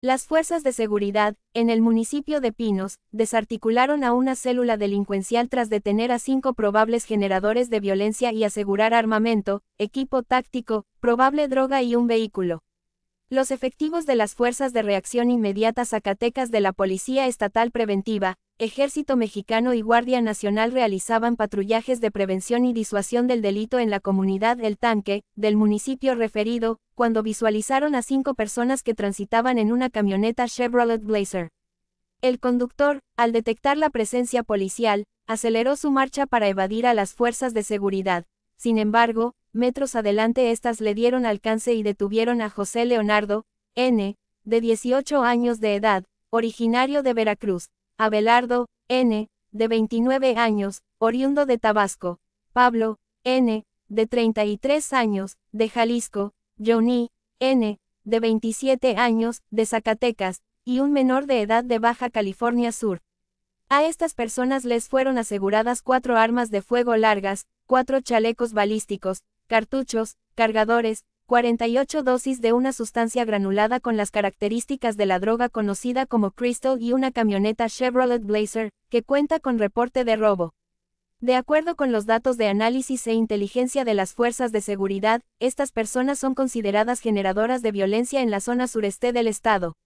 Las fuerzas de seguridad, en el municipio de Pinos, desarticularon a una célula delincuencial tras detener a cinco probables generadores de violencia y asegurar armamento, equipo táctico, probable droga y un vehículo. Los efectivos de las Fuerzas de Reacción Inmediata Zacatecas de la Policía Estatal Preventiva, Ejército Mexicano y Guardia Nacional realizaban patrullajes de prevención y disuasión del delito en la comunidad El Tanque, del municipio referido, cuando visualizaron a cinco personas que transitaban en una camioneta Chevrolet Blazer. El conductor, al detectar la presencia policial, aceleró su marcha para evadir a las fuerzas de seguridad. Sin embargo, metros adelante estas le dieron alcance y detuvieron a José Leonardo, N., de 18 años de edad, originario de Veracruz, Abelardo, N., de 29 años, oriundo de Tabasco, Pablo, N., de 33 años, de Jalisco, Johnny, N., de 27 años, de Zacatecas, y un menor de edad de Baja California Sur. A estas personas les fueron aseguradas cuatro armas de fuego largas, cuatro chalecos balísticos, cartuchos, cargadores, 48 dosis de una sustancia granulada con las características de la droga conocida como Crystal y una camioneta Chevrolet Blazer, que cuenta con reporte de robo. De acuerdo con los datos de análisis e inteligencia de las fuerzas de seguridad, estas personas son consideradas generadoras de violencia en la zona sureste del estado.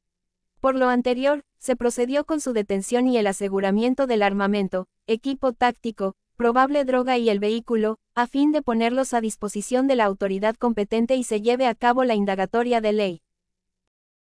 Por lo anterior, se procedió con su detención y el aseguramiento del armamento, equipo táctico, probable droga y el vehículo, a fin de ponerlos a disposición de la autoridad competente y se lleve a cabo la indagatoria de ley.